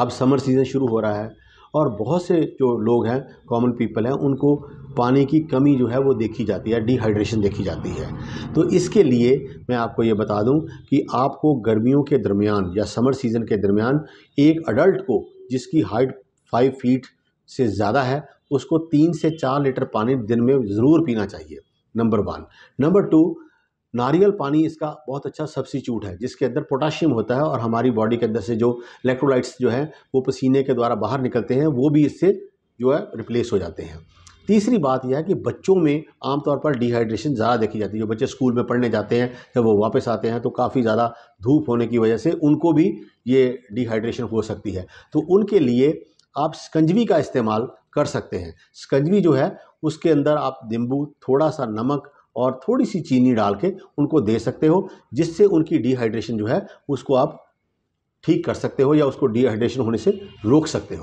अब summer season शुरू हो रहा है और बहुत से जो लोग हैं कॉमन पीपल हैं उनको पानी की कमी जो है वो देखी जाती है डिहाइड्रेशन देखी जाती है तो इसके लिए मैं आपको ये बता दूं कि आपको गर्मियों के दरमियान या समर सीज़न के दरमियान एक अडल्ट को जिसकी हाइट फाइव फीट से ज़्यादा है उसको तीन से चार लीटर पानी दिन में ज़रूर पीना चाहिए नंबर वन नंबर टू नारियल पानी इसका बहुत अच्छा सब्सिट्यूट है जिसके अंदर पोटाशियम होता है और हमारी बॉडी के अंदर से जो इलेक्ट्रोलाइट्स जो है वो पसीने के द्वारा बाहर निकलते हैं वो भी इससे जो है रिप्लेस हो जाते हैं तीसरी बात यह है कि बच्चों में आमतौर पर डिहाइड्रेशन ज़्यादा देखी जाती है जो बच्चे स्कूल में पढ़ने जाते हैं जब वो वापस आते हैं तो काफ़ी ज़्यादा धूप होने की वजह से उनको भी ये डिहाइड्रेशन हो सकती है तो उनके लिए आप स्कंजवी का इस्तेमाल कर सकते हैं स्कंजवी जो है उसके अंदर आप नींबू थोड़ा सा नमक और थोड़ी सी चीनी डाल के उनको दे सकते हो जिससे उनकी डिहाइड्रेशन जो है उसको आप ठीक कर सकते हो या उसको डिहाइड्रेशन होने से रोक सकते हो